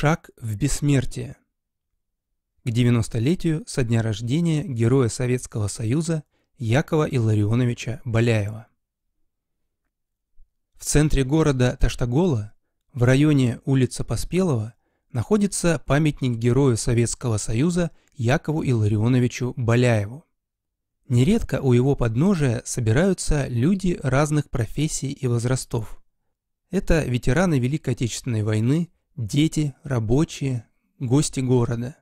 Шаг в бессмертие. К 90-летию со дня рождения героя Советского Союза Якова Илларионовича Боляева. В центре города Таштагола, в районе улица Поспелова, находится памятник герою Советского Союза Якову Илларионовичу Боляеву. Нередко у его подножия собираются люди разных профессий и возрастов. Это ветераны Великой Отечественной войны – дети, рабочие, гости города.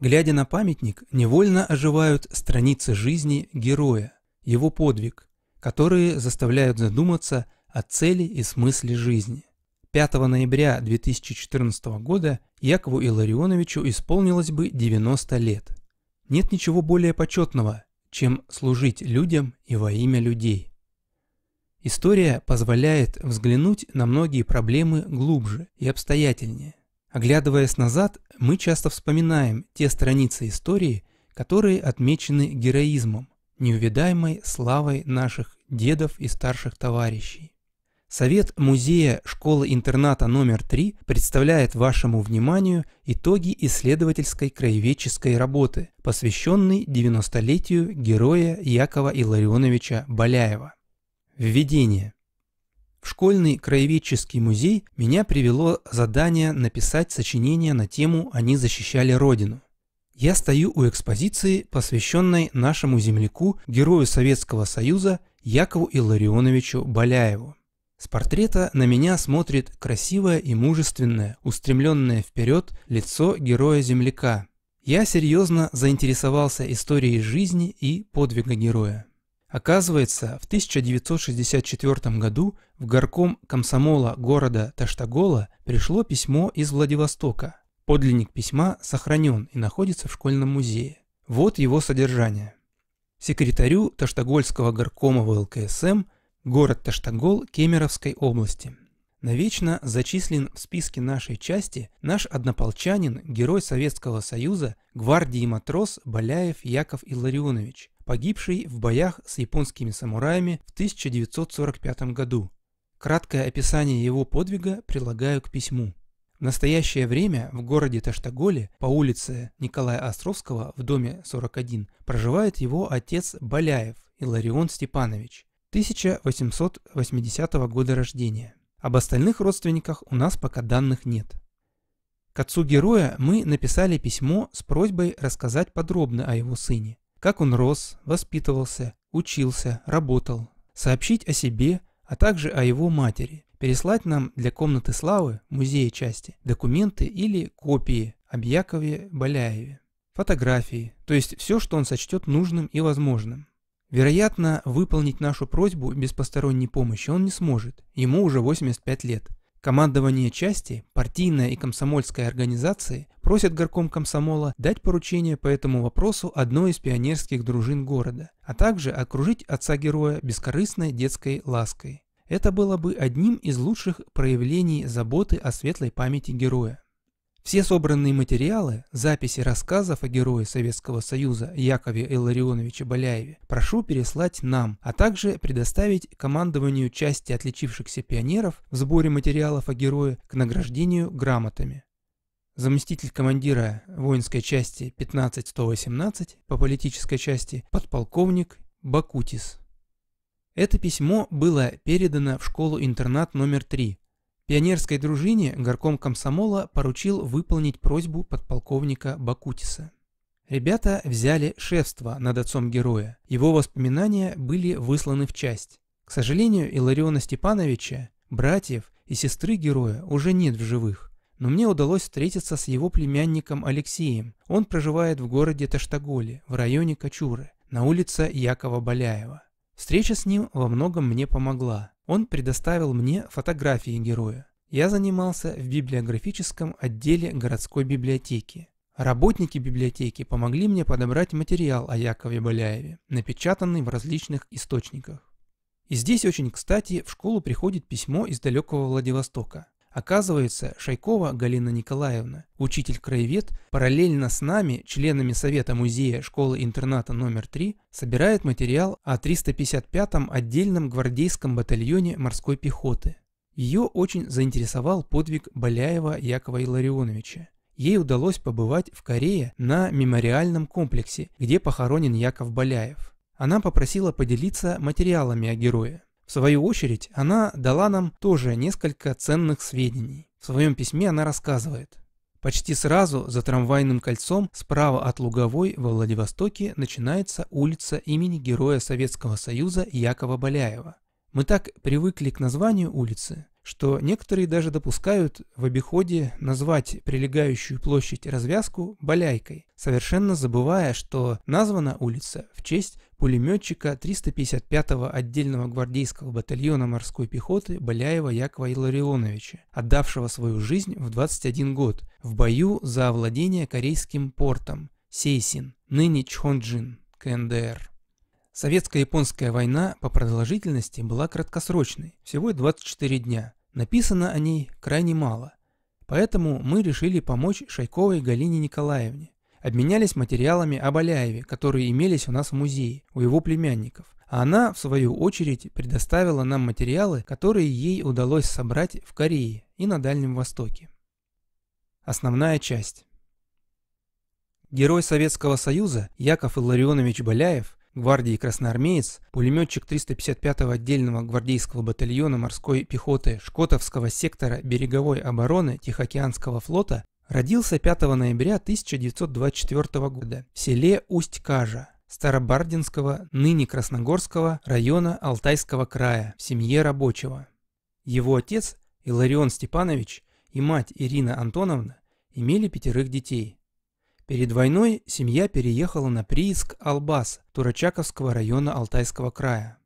Глядя на памятник, невольно оживают страницы жизни героя, его подвиг, которые заставляют задуматься о цели и смысле жизни. 5 ноября 2014 года Якову Илларионовичу исполнилось бы 90 лет. Нет ничего более почетного, чем служить людям и во имя людей. История позволяет взглянуть на многие проблемы глубже и обстоятельнее. Оглядываясь назад, мы часто вспоминаем те страницы истории, которые отмечены героизмом, неувидаемой славой наших дедов и старших товарищей. Совет музея школы-интерната номер 3 представляет вашему вниманию итоги исследовательской краеведческой работы, посвященной 90-летию героя Якова Илларионовича Баляева. Введение. В школьный краеведческий музей меня привело задание написать сочинение на тему «Они защищали Родину». Я стою у экспозиции, посвященной нашему земляку, герою Советского Союза Якову Илларионовичу Баляеву. С портрета на меня смотрит красивое и мужественное, устремленное вперед лицо героя-земляка. Я серьезно заинтересовался историей жизни и подвига героя. Оказывается, в 1964 году в горком комсомола города Таштагола пришло письмо из Владивостока. Подлинник письма сохранен и находится в школьном музее. Вот его содержание. Секретарю Таштагольского горкома ВЛКСМ город Таштагол Кемеровской области – Навечно зачислен в списке нашей части наш однополчанин, герой Советского Союза, гвардии матрос Баляев Яков Илларионович, погибший в боях с японскими самураями в 1945 году. Краткое описание его подвига прилагаю к письму. В настоящее время в городе Таштаголе по улице Николая Островского в доме 41 проживает его отец Баляев Иларион Степанович, 1880 года рождения. Об остальных родственниках у нас пока данных нет. К отцу героя мы написали письмо с просьбой рассказать подробно о его сыне. Как он рос, воспитывался, учился, работал. Сообщить о себе, а также о его матери. Переслать нам для комнаты славы, музея части, документы или копии об Якове Боляеве. Фотографии, то есть все, что он сочтет нужным и возможным. Вероятно, выполнить нашу просьбу без посторонней помощи он не сможет, ему уже 85 лет. Командование части, партийная и комсомольская организации просят горком комсомола дать поручение по этому вопросу одной из пионерских дружин города, а также окружить отца-героя бескорыстной детской лаской. Это было бы одним из лучших проявлений заботы о светлой памяти героя. Все собранные материалы, записи рассказов о герое Советского Союза Якове Илларионовиче Боляеве прошу переслать нам, а также предоставить командованию части отличившихся пионеров в сборе материалов о герое к награждению грамотами. Заместитель командира воинской части 15118 по политической части подполковник Бакутис. Это письмо было передано в школу-интернат номер 3 Пионерской дружине горком комсомола поручил выполнить просьбу подполковника Бакутиса. Ребята взяли шефство над отцом героя. Его воспоминания были высланы в часть. К сожалению, Илариона Степановича, братьев и сестры героя уже нет в живых. Но мне удалось встретиться с его племянником Алексеем. Он проживает в городе Таштаголе, в районе Качуры, на улице Якова Баляева. Встреча с ним во многом мне помогла. Он предоставил мне фотографии героя. Я занимался в библиографическом отделе городской библиотеки. Работники библиотеки помогли мне подобрать материал о Якове Боляеве, напечатанный в различных источниках. И здесь очень кстати в школу приходит письмо из далекого Владивостока. Оказывается, Шайкова Галина Николаевна, учитель-краевед, параллельно с нами, членами Совета музея школы-интерната номер 3, собирает материал о 355-м отдельном гвардейском батальоне морской пехоты. Ее очень заинтересовал подвиг Боляева Якова Илларионовича. Ей удалось побывать в Корее на мемориальном комплексе, где похоронен Яков Боляев. Она попросила поделиться материалами о герое. В свою очередь, она дала нам тоже несколько ценных сведений. В своем письме она рассказывает. Почти сразу за трамвайным кольцом справа от Луговой во Владивостоке начинается улица имени Героя Советского Союза Якова Баляева. Мы так привыкли к названию улицы, что некоторые даже допускают в обиходе назвать прилегающую площадь развязку Баляйкой, совершенно забывая, что названа улица в честь пулеметчика 355-го отдельного гвардейского батальона морской пехоты Баляева Якова Илларионовича, отдавшего свою жизнь в 21 год в бою за овладение корейским портом Сейсин, ныне Чхонджин, КНДР. Советско-японская война по продолжительности была краткосрочной, всего 24 дня. Написано о ней крайне мало. Поэтому мы решили помочь Шайковой Галине Николаевне. Обменялись материалами об Аляеве, которые имелись у нас в музее, у его племянников. А она, в свою очередь, предоставила нам материалы, которые ей удалось собрать в Корее и на Дальнем Востоке. Основная часть. Герой Советского Союза Яков Илларионович Баляев – гвардии красноармеец, пулеметчик 355-го отдельного гвардейского батальона морской пехоты Шкотовского сектора береговой обороны Тихоокеанского флота, родился 5 ноября 1924 года в селе Усть-Кажа Старобардинского, ныне Красногорского района Алтайского края в семье рабочего. Его отец Иларион Степанович и мать Ирина Антоновна имели пятерых детей – Перед войной семья переехала на прииск Албас Турачаковского района Алтайского края.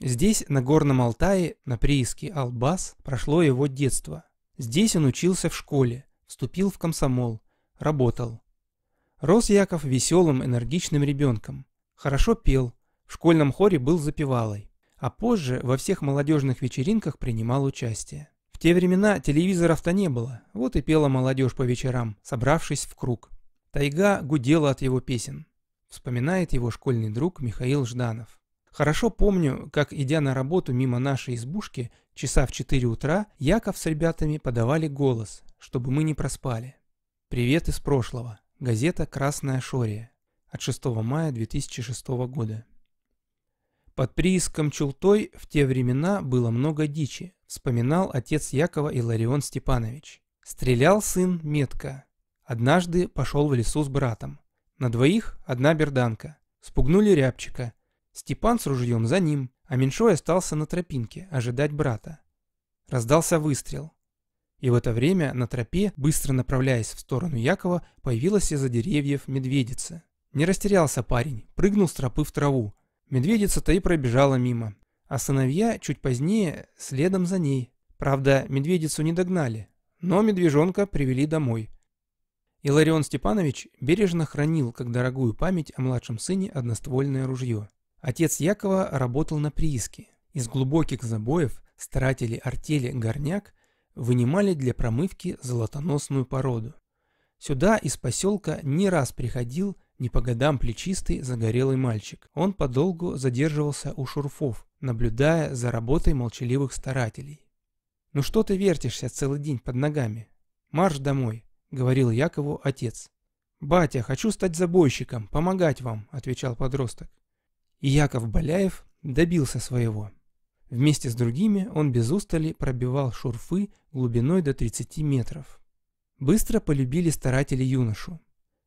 Здесь, на Горном Алтае, на прииске Албас, прошло его детство. Здесь он учился в школе, вступил в комсомол, работал. Рос Яков веселым, энергичным ребенком. Хорошо пел, в школьном хоре был запевалой, а позже во всех молодежных вечеринках принимал участие. В те времена телевизоров-то не было, вот и пела молодежь по вечерам, собравшись в круг. Тайга гудела от его песен. Вспоминает его школьный друг Михаил Жданов. Хорошо помню, как, идя на работу мимо нашей избушки, часа в 4 утра Яков с ребятами подавали голос, чтобы мы не проспали. «Привет из прошлого» газета «Красная Шория» от 6 мая 2006 года. Под прииском Чултой в те времена было много дичи, вспоминал отец Якова Иларион Степанович. Стрелял сын метко, Однажды пошел в лесу с братом. На двоих одна берданка. Спугнули рябчика. Степан с ружьем за ним, а Меньшой остался на тропинке ожидать брата. Раздался выстрел. И в это время на тропе, быстро направляясь в сторону Якова, появилась из-за деревьев медведица. Не растерялся парень, прыгнул с тропы в траву. Медведица-то и пробежала мимо, а сыновья чуть позднее следом за ней. Правда, медведицу не догнали, но медвежонка привели домой – Иларион Степанович бережно хранил как дорогую память о младшем сыне одноствольное ружье. Отец Якова работал на прииске. Из глубоких забоев старатели артели «Горняк» вынимали для промывки золотоносную породу. Сюда из поселка не раз приходил не по годам плечистый загорелый мальчик. Он подолгу задерживался у шурфов, наблюдая за работой молчаливых старателей. «Ну что ты вертишься целый день под ногами? Марш домой!» — говорил Якову отец. «Батя, хочу стать забойщиком, помогать вам», — отвечал подросток. И Яков Боляев добился своего. Вместе с другими он без устали пробивал шурфы глубиной до 30 метров. Быстро полюбили старатели юношу.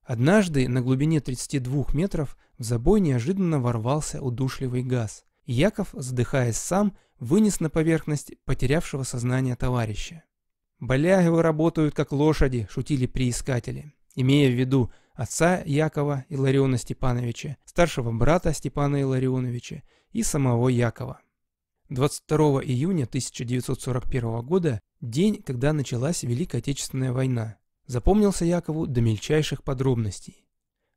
Однажды на глубине 32 метров в забой неожиданно ворвался удушливый газ, Яков, задыхаясь сам, вынес на поверхность потерявшего сознание товарища. «Болягивы работают как лошади», — шутили приискатели, имея в виду отца Якова Илариона Степановича, старшего брата Степана Иларионовича и самого Якова. 22 июня 1941 года, день, когда началась Великая Отечественная война, запомнился Якову до мельчайших подробностей.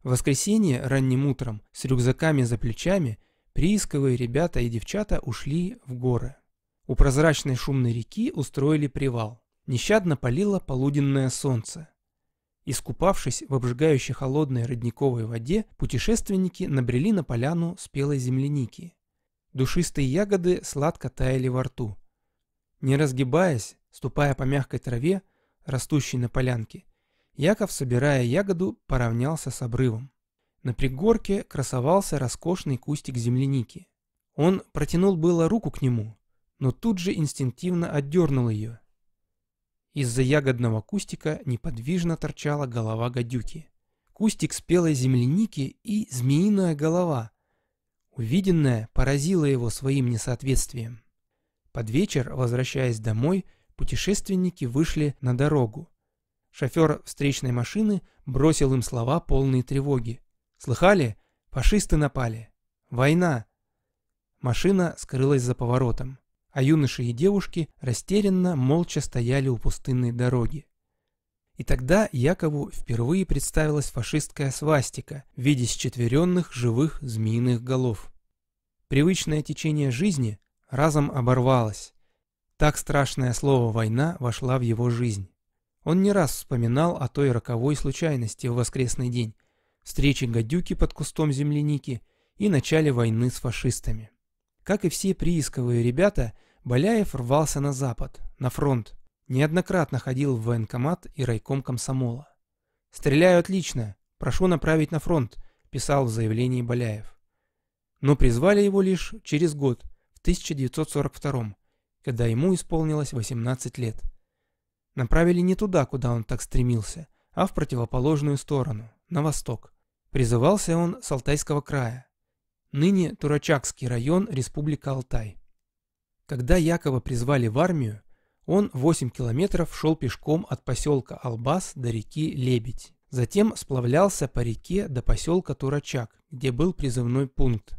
В воскресенье ранним утром с рюкзаками за плечами приисковые ребята и девчата ушли в горы. У прозрачной шумной реки устроили привал нещадно палило полуденное солнце. Искупавшись в обжигающе холодной родниковой воде, путешественники набрели на поляну спелой земляники. Душистые ягоды сладко таяли во рту. Не разгибаясь, ступая по мягкой траве, растущей на полянке, Яков, собирая ягоду, поравнялся с обрывом. На пригорке красовался роскошный кустик земляники. Он протянул было руку к нему, но тут же инстинктивно отдернул ее – из-за ягодного кустика неподвижно торчала голова гадюки. Кустик спелой земляники и змеиная голова. Увиденное поразило его своим несоответствием. Под вечер, возвращаясь домой, путешественники вышли на дорогу. Шофер встречной машины бросил им слова, полные тревоги. «Слыхали? Фашисты напали! Война!» Машина скрылась за поворотом а юноши и девушки растерянно, молча стояли у пустынной дороги. И тогда Якову впервые представилась фашистская свастика в виде счетверенных живых змеиных голов. Привычное течение жизни разом оборвалось. Так страшное слово «война» вошла в его жизнь. Он не раз вспоминал о той роковой случайности в воскресный день, встрече гадюки под кустом земляники и начале войны с фашистами. Как и все приисковые ребята, Баляев рвался на запад, на фронт. Неоднократно ходил в военкомат и райком комсомола. «Стреляю отлично, прошу направить на фронт», – писал в заявлении Баляев. Но призвали его лишь через год, в 1942 когда ему исполнилось 18 лет. Направили не туда, куда он так стремился, а в противоположную сторону, на восток. Призывался он с Алтайского края. Ныне Турачакский район, Республика Алтай. Когда Якова призвали в армию, он 8 километров шел пешком от поселка Албас до реки Лебедь. Затем сплавлялся по реке до поселка Турачак, где был призывной пункт.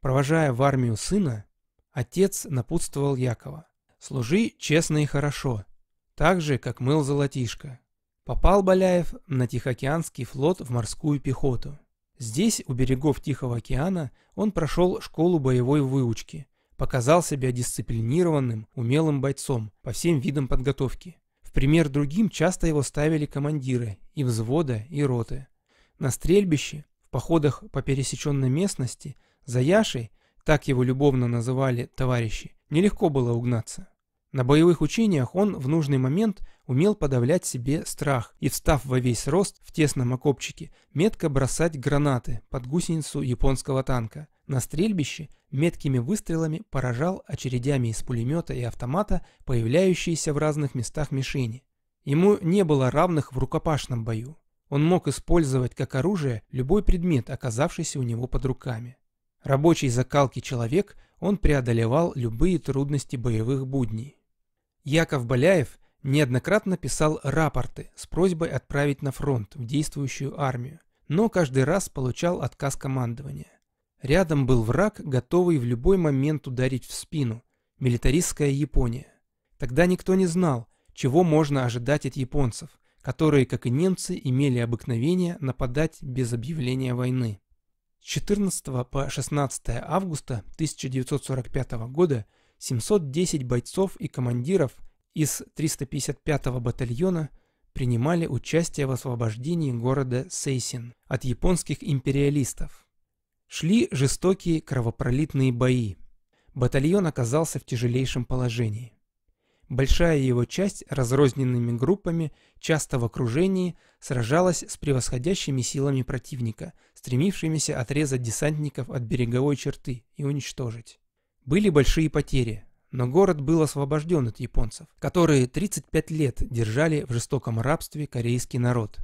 Провожая в армию сына, отец напутствовал Якова. «Служи честно и хорошо, так же, как мыл золотишко». Попал Баляев на Тихоокеанский флот в морскую пехоту. Здесь, у берегов Тихого океана, он прошел школу боевой выучки – показал себя дисциплинированным, умелым бойцом по всем видам подготовки. В пример другим часто его ставили командиры и взвода, и роты. На стрельбище, в походах по пересеченной местности, за Яшей, так его любовно называли товарищи, нелегко было угнаться. На боевых учениях он в нужный момент умел подавлять себе страх и, встав во весь рост в тесном окопчике, метко бросать гранаты под гусеницу японского танка – на стрельбище меткими выстрелами поражал очередями из пулемета и автомата появляющиеся в разных местах мишени. Ему не было равных в рукопашном бою. Он мог использовать как оружие любой предмет, оказавшийся у него под руками. Рабочий закалки человек, он преодолевал любые трудности боевых будней. Яков Боляев неоднократно писал рапорты с просьбой отправить на фронт в действующую армию, но каждый раз получал отказ командования. Рядом был враг, готовый в любой момент ударить в спину – милитаристская Япония. Тогда никто не знал, чего можно ожидать от японцев, которые, как и немцы, имели обыкновение нападать без объявления войны. С 14 по 16 августа 1945 года 710 бойцов и командиров из 355-го батальона принимали участие в освобождении города Сейсин от японских империалистов. Шли жестокие кровопролитные бои. Батальон оказался в тяжелейшем положении. Большая его часть разрозненными группами, часто в окружении, сражалась с превосходящими силами противника, стремившимися отрезать десантников от береговой черты и уничтожить. Были большие потери, но город был освобожден от японцев, которые 35 лет держали в жестоком рабстве корейский народ.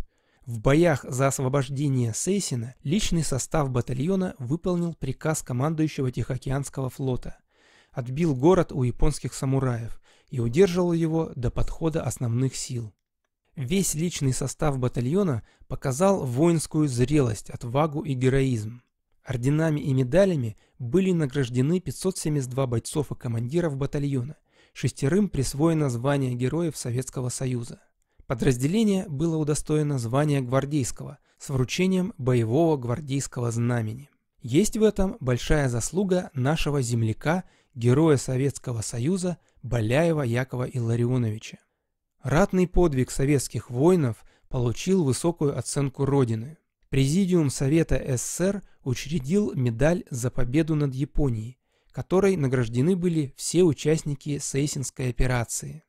В боях за освобождение Сейсина личный состав батальона выполнил приказ командующего Тихоокеанского флота, отбил город у японских самураев и удерживал его до подхода основных сил. Весь личный состав батальона показал воинскую зрелость, отвагу и героизм. Орденами и медалями были награждены 572 бойцов и командиров батальона, шестерым присвоено звание Героев Советского Союза. Подразделение было удостоено звания гвардейского с вручением боевого гвардейского знамени. Есть в этом большая заслуга нашего земляка, героя Советского Союза Боляева Якова Илларионовича. Ратный подвиг советских воинов получил высокую оценку Родины. Президиум Совета СССР учредил медаль за победу над Японией, которой награждены были все участники Сейсинской операции.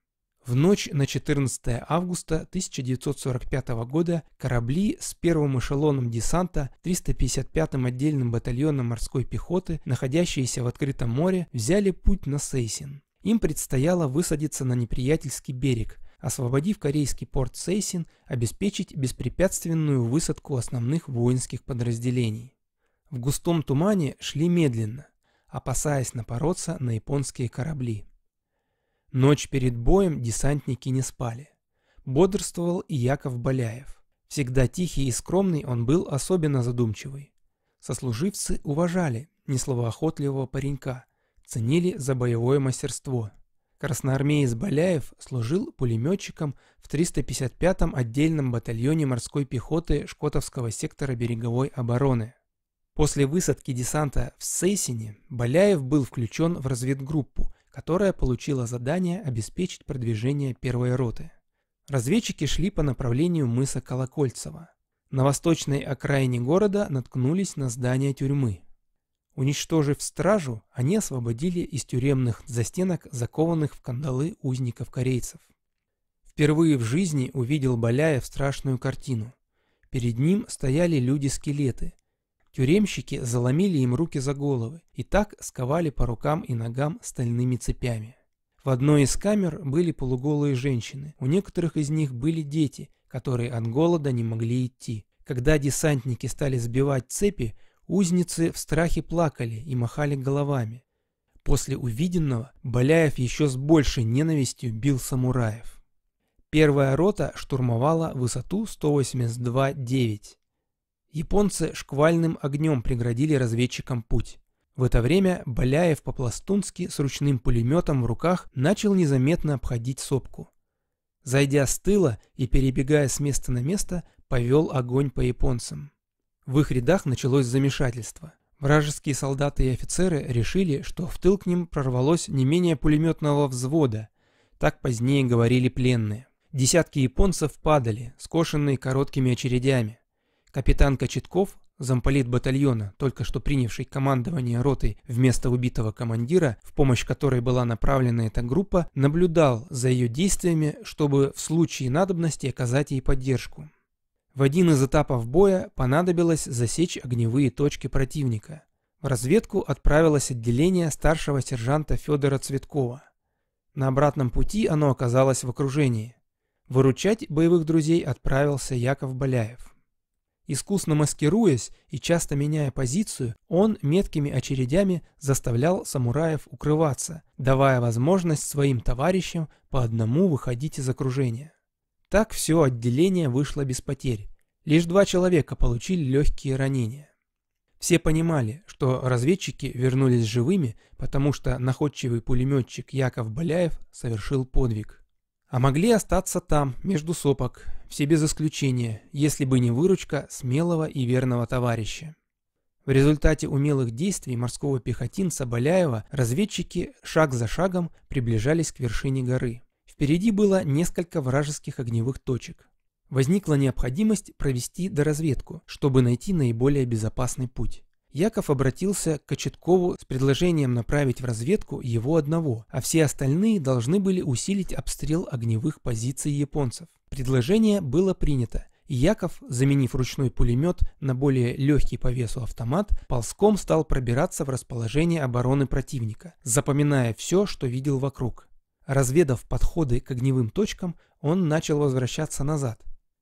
В ночь на 14 августа 1945 года корабли с первым эшелоном десанта 355-м отдельным батальоном морской пехоты, находящиеся в открытом море, взяли путь на Сейсин. Им предстояло высадиться на неприятельский берег, освободив корейский порт Сейсин, обеспечить беспрепятственную высадку основных воинских подразделений. В густом тумане шли медленно, опасаясь напороться на японские корабли. Ночь перед боем десантники не спали. Бодрствовал и Яков Боляев. Всегда тихий и скромный, он был особенно задумчивый. Сослуживцы уважали несловоохотливого паренька, ценили за боевое мастерство. Красноармеец Боляев служил пулеметчиком в 355-м отдельном батальоне морской пехоты Шкотовского сектора береговой обороны. После высадки десанта в Сейсине Боляев был включен в разведгруппу которая получила задание обеспечить продвижение первой роты. Разведчики шли по направлению мыса Колокольцево. На восточной окраине города наткнулись на здание тюрьмы. Уничтожив стражу, они освободили из тюремных застенок закованных в кандалы узников-корейцев. Впервые в жизни увидел Баляев страшную картину. Перед ним стояли люди-скелеты, Тюремщики заломили им руки за головы и так сковали по рукам и ногам стальными цепями. В одной из камер были полуголые женщины, у некоторых из них были дети, которые от голода не могли идти. Когда десантники стали сбивать цепи, узницы в страхе плакали и махали головами. После увиденного Боляев еще с большей ненавистью бил самураев. Первая рота штурмовала высоту 182-9. Японцы шквальным огнем преградили разведчикам путь. В это время Баляев по-пластунски с ручным пулеметом в руках начал незаметно обходить сопку. Зайдя с тыла и перебегая с места на место, повел огонь по японцам. В их рядах началось замешательство. Вражеские солдаты и офицеры решили, что в тыл к ним прорвалось не менее пулеметного взвода. Так позднее говорили пленные. Десятки японцев падали, скошенные короткими очередями. Капитан Кочетков, замполит батальона, только что принявший командование ротой вместо убитого командира, в помощь которой была направлена эта группа, наблюдал за ее действиями, чтобы в случае надобности оказать ей поддержку. В один из этапов боя понадобилось засечь огневые точки противника. В разведку отправилось отделение старшего сержанта Федора Цветкова. На обратном пути оно оказалось в окружении. Выручать боевых друзей отправился Яков Боляев. Искусно маскируясь и часто меняя позицию, он меткими очередями заставлял самураев укрываться, давая возможность своим товарищам по одному выходить из окружения. Так все отделение вышло без потерь. Лишь два человека получили легкие ранения. Все понимали, что разведчики вернулись живыми, потому что находчивый пулеметчик Яков Боляев совершил подвиг а могли остаться там, между сопок, все без исключения, если бы не выручка смелого и верного товарища. В результате умелых действий морского пехотинца Баляева разведчики шаг за шагом приближались к вершине горы. Впереди было несколько вражеских огневых точек. Возникла необходимость провести доразведку, чтобы найти наиболее безопасный путь. Яков обратился к Кочеткову с предложением направить в разведку его одного, а все остальные должны были усилить обстрел огневых позиций японцев. Предложение было принято, и Яков, заменив ручной пулемет на более легкий по весу автомат, ползком стал пробираться в расположение обороны противника, запоминая все, что видел вокруг. Разведав подходы к огневым точкам, он начал возвращаться назад.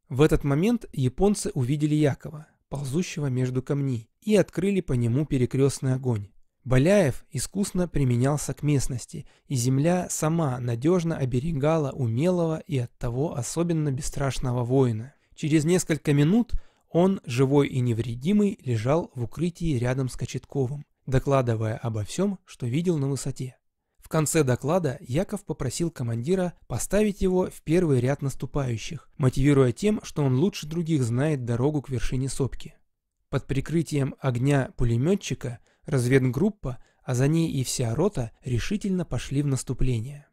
В этот момент японцы увидели Якова, ползущего между камней, и открыли по нему перекрестный огонь. Баляев искусно применялся к местности, и земля сама надежно оберегала умелого и оттого особенно бесстрашного воина. Через несколько минут он, живой и невредимый, лежал в укрытии рядом с Кочетковым, докладывая обо всем, что видел на высоте. В конце доклада Яков попросил командира поставить его в первый ряд наступающих, мотивируя тем, что он лучше других знает дорогу к вершине сопки. Под прикрытием огня пулеметчика разведгруппа, а за ней и вся рота решительно пошли в наступление.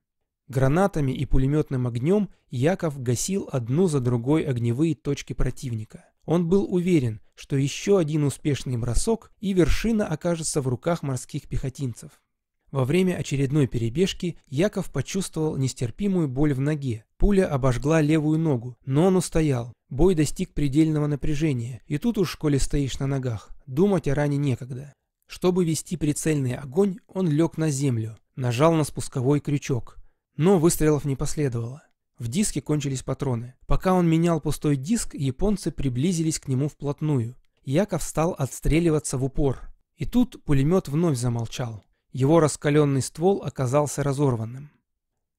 Гранатами и пулеметным огнем Яков гасил одну за другой огневые точки противника. Он был уверен, что еще один успешный бросок и вершина окажется в руках морских пехотинцев. Во время очередной перебежки Яков почувствовал нестерпимую боль в ноге. Пуля обожгла левую ногу, но он устоял. Бой достиг предельного напряжения, и тут уж, коли стоишь на ногах, думать о ране некогда. Чтобы вести прицельный огонь, он лег на землю, нажал на спусковой крючок, но выстрелов не последовало. В диске кончились патроны. Пока он менял пустой диск, японцы приблизились к нему вплотную. Яков стал отстреливаться в упор. И тут пулемет вновь замолчал. Его раскаленный ствол оказался разорванным.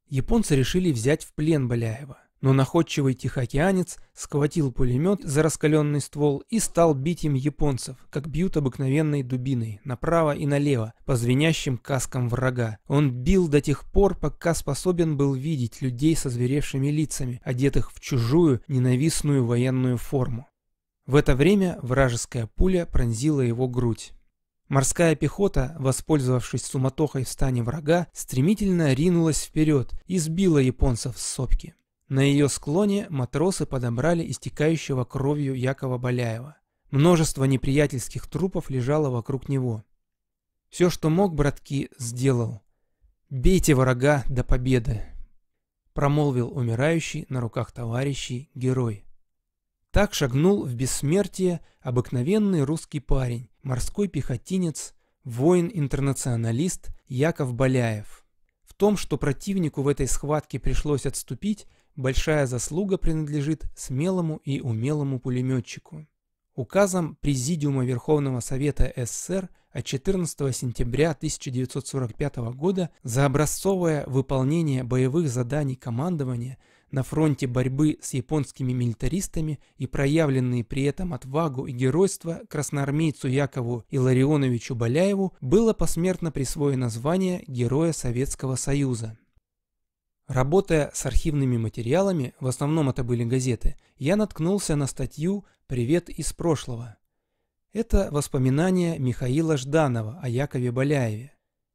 Японцы решили взять в плен Баляева но находчивый тихоокеанец схватил пулемет за раскаленный ствол и стал бить им японцев, как бьют обыкновенной дубиной, направо и налево, по звенящим каскам врага. Он бил до тех пор, пока способен был видеть людей со зверевшими лицами, одетых в чужую, ненавистную военную форму. В это время вражеская пуля пронзила его грудь. Морская пехота, воспользовавшись суматохой в стане врага, стремительно ринулась вперед и сбила японцев с сопки. На ее склоне матросы подобрали истекающего кровью Якова Боляева. Множество неприятельских трупов лежало вокруг него. Все, что мог, братки, сделал. «Бейте врага до победы!» Промолвил умирающий на руках товарищей герой. Так шагнул в бессмертие обыкновенный русский парень, морской пехотинец, воин-интернационалист Яков Боляев. В том, что противнику в этой схватке пришлось отступить, Большая заслуга принадлежит смелому и умелому пулеметчику. Указом Президиума Верховного Совета СССР от 14 сентября 1945 года за образцовое выполнение боевых заданий командования на фронте борьбы с японскими милитаристами и проявленные при этом отвагу и геройство красноармейцу Якову Илларионовичу Баляеву было посмертно присвоено звание Героя Советского Союза. Работая с архивными материалами, в основном это были газеты, я наткнулся на статью «Привет из прошлого». Это воспоминания Михаила Жданова о Якове Боляеве.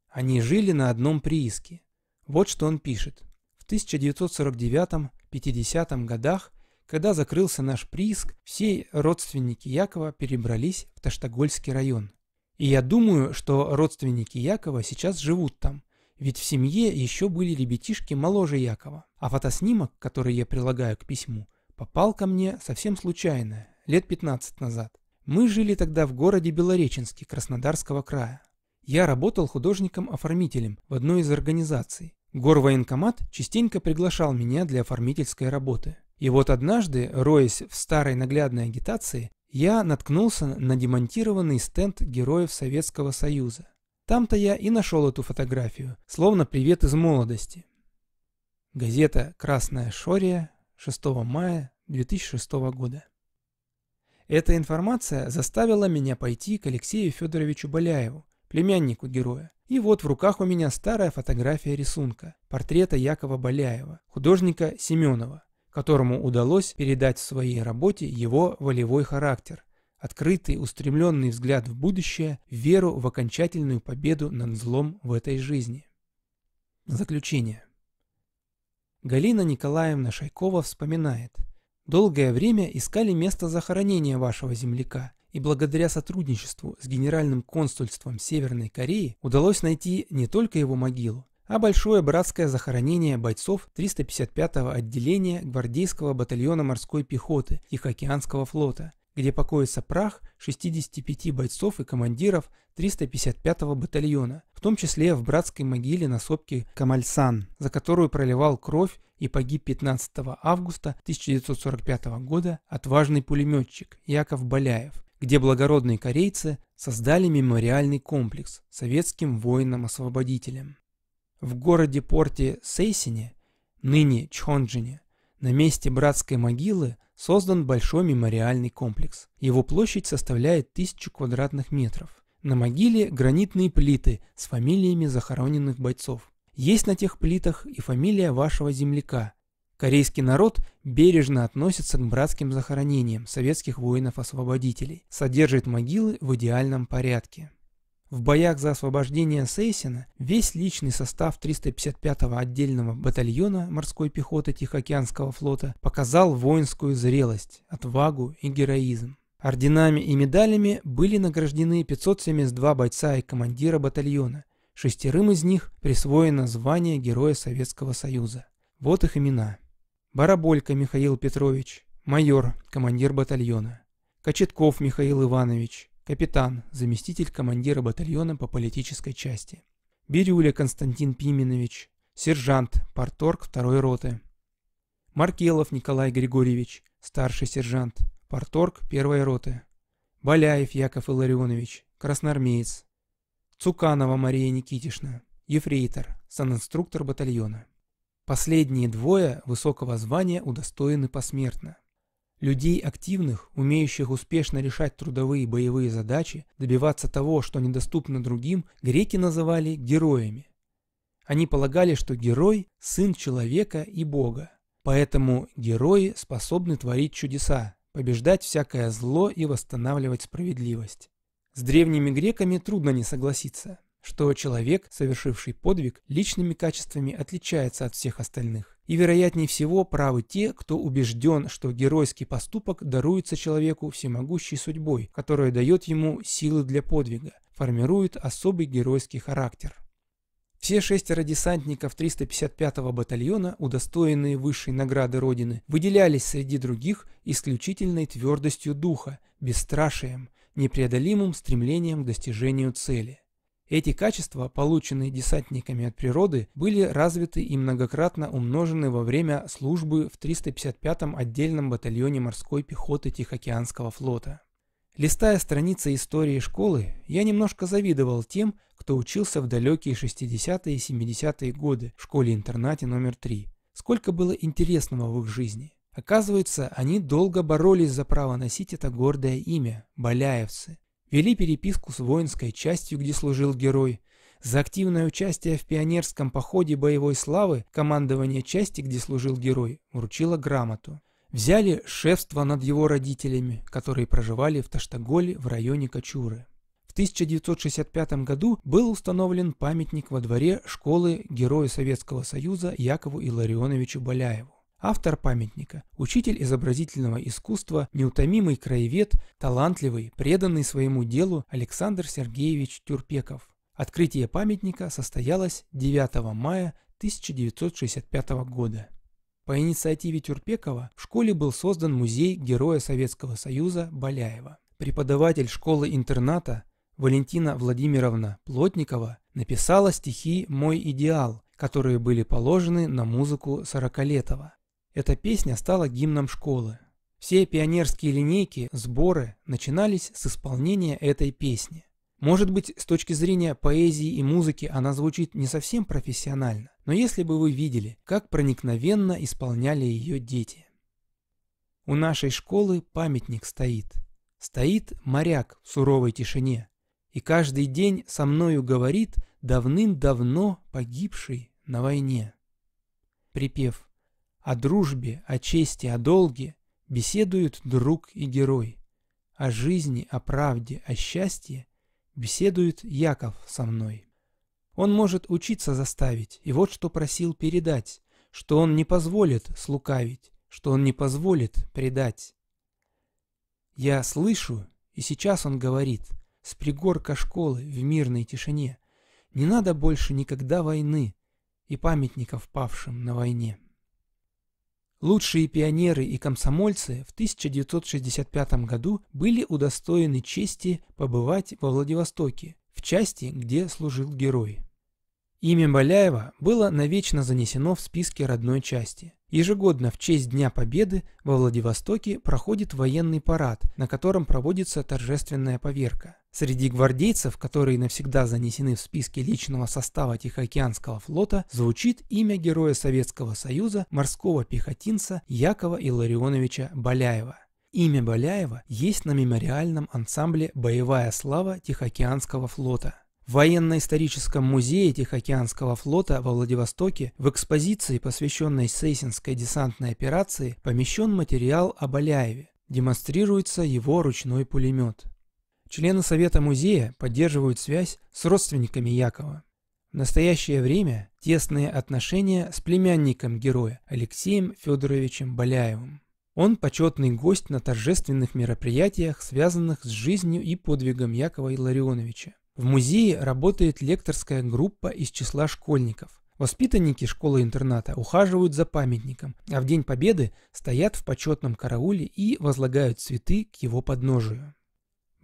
Они жили на одном прииске. Вот что он пишет. В 1949-50 годах, когда закрылся наш прииск, все родственники Якова перебрались в Таштагольский район. И я думаю, что родственники Якова сейчас живут там ведь в семье еще были ребятишки моложе Якова. А фотоснимок, который я прилагаю к письму, попал ко мне совсем случайно, лет 15 назад. Мы жили тогда в городе Белореченске Краснодарского края. Я работал художником-оформителем в одной из организаций. Горвоенкомат частенько приглашал меня для оформительской работы. И вот однажды, роясь в старой наглядной агитации, я наткнулся на демонтированный стенд Героев Советского Союза. Там-то я и нашел эту фотографию, словно привет из молодости. Газета «Красная Шория» 6 мая 2006 года. Эта информация заставила меня пойти к Алексею Федоровичу Боляеву, племяннику героя. И вот в руках у меня старая фотография рисунка, портрета Якова Боляева, художника Семенова, которому удалось передать в своей работе его волевой характер, открытый, устремленный взгляд в будущее, веру в окончательную победу над злом в этой жизни. Заключение. Галина Николаевна Шайкова вспоминает. Долгое время искали место захоронения вашего земляка, и благодаря сотрудничеству с Генеральным консульством Северной Кореи удалось найти не только его могилу, а большое братское захоронение бойцов 355-го отделения гвардейского батальона морской пехоты Тихоокеанского флота, где покоится прах 65 бойцов и командиров 355-го батальона, в том числе в братской могиле на сопке Камальсан, за которую проливал кровь и погиб 15 августа 1945 года отважный пулеметчик Яков Боляев, где благородные корейцы создали мемориальный комплекс советским воинам-освободителям. В городе-порте Сейсине, ныне Чхонджине, на месте братской могилы создан большой мемориальный комплекс. Его площадь составляет тысячу квадратных метров. На могиле гранитные плиты с фамилиями захороненных бойцов. Есть на тех плитах и фамилия вашего земляка. Корейский народ бережно относится к братским захоронениям советских воинов-освободителей, содержит могилы в идеальном порядке. В боях за освобождение Сейсина весь личный состав 355-го отдельного батальона морской пехоты Тихоокеанского флота показал воинскую зрелость, отвагу и героизм. Орденами и медалями были награждены 572 бойца и командира батальона, шестерым из них присвоено звание Героя Советского Союза. Вот их имена. Бараболька Михаил Петрович, майор, командир батальона. Кочетков Михаил Иванович, капитан, заместитель командира батальона по политической части. Бирюля Константин Пименович, сержант, порторг второй роты. Маркелов Николай Григорьевич, старший сержант, порторг первой роты. Баляев Яков Илларионович, красноармеец. Цуканова Мария Никитишна, ефрейтор, санинструктор батальона. Последние двое высокого звания удостоены посмертно. Людей активных, умеющих успешно решать трудовые и боевые задачи, добиваться того, что недоступно другим, греки называли героями. Они полагали, что герой – сын человека и бога. Поэтому герои способны творить чудеса, побеждать всякое зло и восстанавливать справедливость. С древними греками трудно не согласиться, что человек, совершивший подвиг, личными качествами отличается от всех остальных. И вероятнее всего правы те, кто убежден, что геройский поступок даруется человеку всемогущей судьбой, которая дает ему силы для подвига, формирует особый геройский характер. Все шестеро десантников 355-го батальона, удостоенные высшей награды Родины, выделялись среди других исключительной твердостью духа, бесстрашием, непреодолимым стремлением к достижению цели. Эти качества, полученные десантниками от природы, были развиты и многократно умножены во время службы в 355-м отдельном батальоне морской пехоты Тихоокеанского флота. Листая страницы истории школы, я немножко завидовал тем, кто учился в далекие 60-е и 70-е годы в школе-интернате номер 3. Сколько было интересного в их жизни. Оказывается, они долго боролись за право носить это гордое имя Боляевцы. Вели переписку с воинской частью, где служил герой. За активное участие в пионерском походе боевой славы командование части, где служил герой, вручило грамоту. Взяли шефство над его родителями, которые проживали в Таштаголе в районе Качуры. В 1965 году был установлен памятник во дворе школы Героя Советского Союза Якову Илларионовичу Баляеву автор памятника, учитель изобразительного искусства, неутомимый краевед, талантливый, преданный своему делу Александр Сергеевич Тюрпеков. Открытие памятника состоялось 9 мая 1965 года. По инициативе Тюрпекова в школе был создан музей Героя Советского Союза Баляева. Преподаватель школы-интерната Валентина Владимировна Плотникова написала стихи «Мой идеал», которые были положены на музыку Сорокалетова. Эта песня стала гимном школы. Все пионерские линейки, сборы начинались с исполнения этой песни. Может быть, с точки зрения поэзии и музыки она звучит не совсем профессионально, но если бы вы видели, как проникновенно исполняли ее дети. У нашей школы памятник стоит. Стоит моряк в суровой тишине. И каждый день со мною говорит давным-давно погибший на войне. Припев о дружбе, о чести, о долге беседуют друг и герой. О жизни, о правде, о счастье беседует Яков со мной. Он может учиться заставить, и вот что просил передать, что он не позволит слукавить, что он не позволит предать. Я слышу, и сейчас он говорит, с пригорка школы в мирной тишине, не надо больше никогда войны и памятников павшим на войне. Лучшие пионеры и комсомольцы в 1965 году были удостоены чести побывать во Владивостоке, в части, где служил герой. Имя Баляева было навечно занесено в списке родной части. Ежегодно в честь Дня Победы во Владивостоке проходит военный парад, на котором проводится торжественная поверка. Среди гвардейцев, которые навсегда занесены в списки личного состава Тихоокеанского флота, звучит имя героя Советского Союза морского пехотинца Якова Илларионовича Баляева. Имя Баляева есть на мемориальном ансамбле «Боевая слава Тихоокеанского флота». В военно-историческом музее Тихоокеанского флота во Владивостоке в экспозиции, посвященной Сейсинской десантной операции, помещен материал о Баляеве. Демонстрируется его ручной пулемет. Члены Совета музея поддерживают связь с родственниками Якова. В настоящее время тесные отношения с племянником героя Алексеем Федоровичем Боляевым. Он почетный гость на торжественных мероприятиях, связанных с жизнью и подвигом Якова Илларионовича. В музее работает лекторская группа из числа школьников. Воспитанники школы-интерната ухаживают за памятником, а в День Победы стоят в почетном карауле и возлагают цветы к его подножию.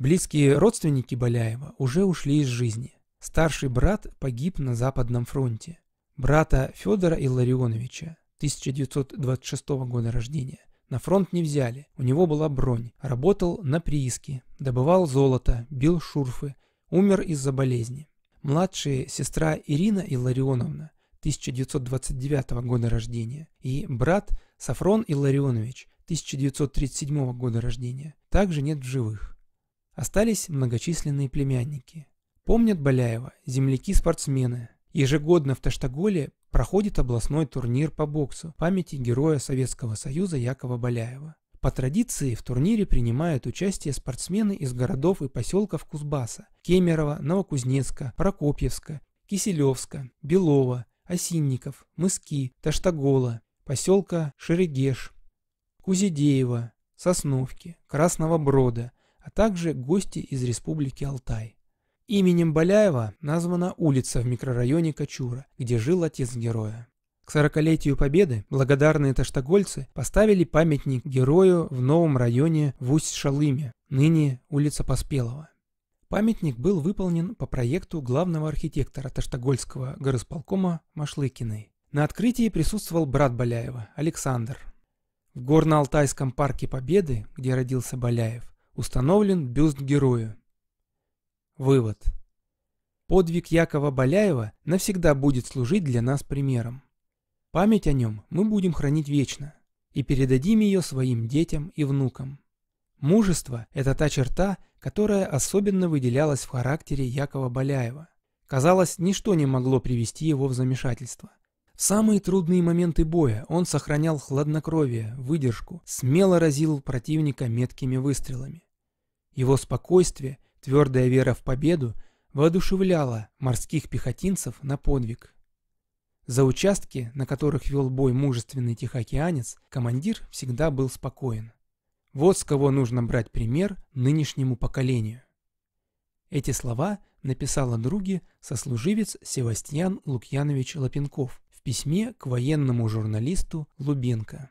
Близкие родственники Боляева уже ушли из жизни. Старший брат погиб на Западном фронте. Брата Федора Илларионовича, 1926 года рождения, на фронт не взяли, у него была бронь, работал на прииске, добывал золото, бил шурфы, умер из-за болезни. Младшие сестра Ирина Илларионовна, 1929 года рождения, и брат Сафрон Илларионович, 1937 года рождения, также нет в живых. Остались многочисленные племянники. Помнят Баляева земляки-спортсмены. Ежегодно в Таштаголе проходит областной турнир по боксу в памяти героя Советского Союза Якова Баляева. По традиции в турнире принимают участие спортсмены из городов и поселков Кузбасса – Кемерово, Новокузнецка, Прокопьевска, Киселевска, Белова, Осинников, Мыски, Таштагола, поселка Шерегеш, Кузидеева, Сосновки, Красного Брода – а также гости из Республики Алтай. Именем Баляева названа улица в микрорайоне Качура, где жил отец героя. К 40-летию Победы благодарные таштагольцы поставили памятник герою в новом районе в Усть-Шалыме, ныне улица Поспелова. Памятник был выполнен по проекту главного архитектора Таштагольского горосполкома Машлыкиной. На открытии присутствовал брат Баляева, Александр. В Горно-Алтайском парке Победы, где родился Баляев, Установлен бюст героя. Вывод. Подвиг Якова Боляева навсегда будет служить для нас примером. Память о нем мы будем хранить вечно и передадим ее своим детям и внукам. Мужество – это та черта, которая особенно выделялась в характере Якова Боляева. Казалось, ничто не могло привести его в замешательство. В самые трудные моменты боя он сохранял хладнокровие, выдержку, смело разил противника меткими выстрелами. Его спокойствие, твердая вера в победу воодушевляла морских пехотинцев на подвиг. За участки, на которых вел бой мужественный тихоокеанец, командир всегда был спокоен. Вот с кого нужно брать пример нынешнему поколению. Эти слова написал о сослуживец Севастьян Лукьянович Лапенков в письме к военному журналисту Лубенко.